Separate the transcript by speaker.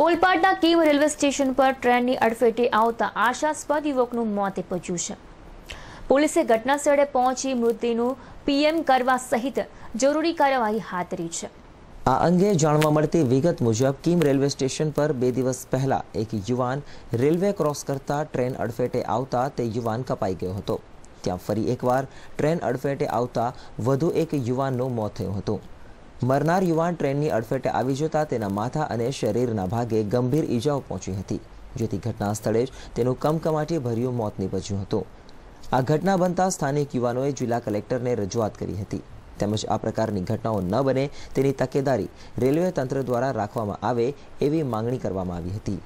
Speaker 1: ઓલપાડના Kim railway station પર ટ્રેનની અડફેટે આવતા આશાસ્પદ યુવકનું મોત નિપજ્યું છે પોલીસે ઘટના સ્થળે પહોંચી મૃત્યુનું પીએમ કરવા સહિત જરૂરી કાર્યવાહી હાથ ધરી છે
Speaker 2: આ અંગે જાણવા મળતી વિગત મુજબ કીમ રેલવે સ્ટેશન પર બે દિવસ પહેલા એક યુવાન રેલવે ક્રોસ કરતા ટ્રેન અડફેટે આવતા તે યુવાન કપાઈ ગયો હતો ત્યાં ફરી એકવાર ટ્રેન અડફેટે આવતા વધુ એક યુવાનનું મોત થયું હતું મરનાર યુવાન ટ્રેનની અડફેટે આવી જતા તેના માથા અને શરીરના ભાગે ગંભીર ઈજાઓ પહોંચી હતી જેથી ઘટના સ્થળે જ તેનું કમકમાટી ભર્યું મોત નીપજ્યું હતું આ ઘટના બનતા સ્થાનિક યુવાનોએ જિલ્લા કલેક્ટરને રજૂઆત કરી હતી તેમજ આ પ્રકારની ઘટનાઓ ન બને તેની તકેદારી રેલવે તંત્ર દ્વારા રાખવામાં આવે એવી માંગણી કરવામાં આવી હતી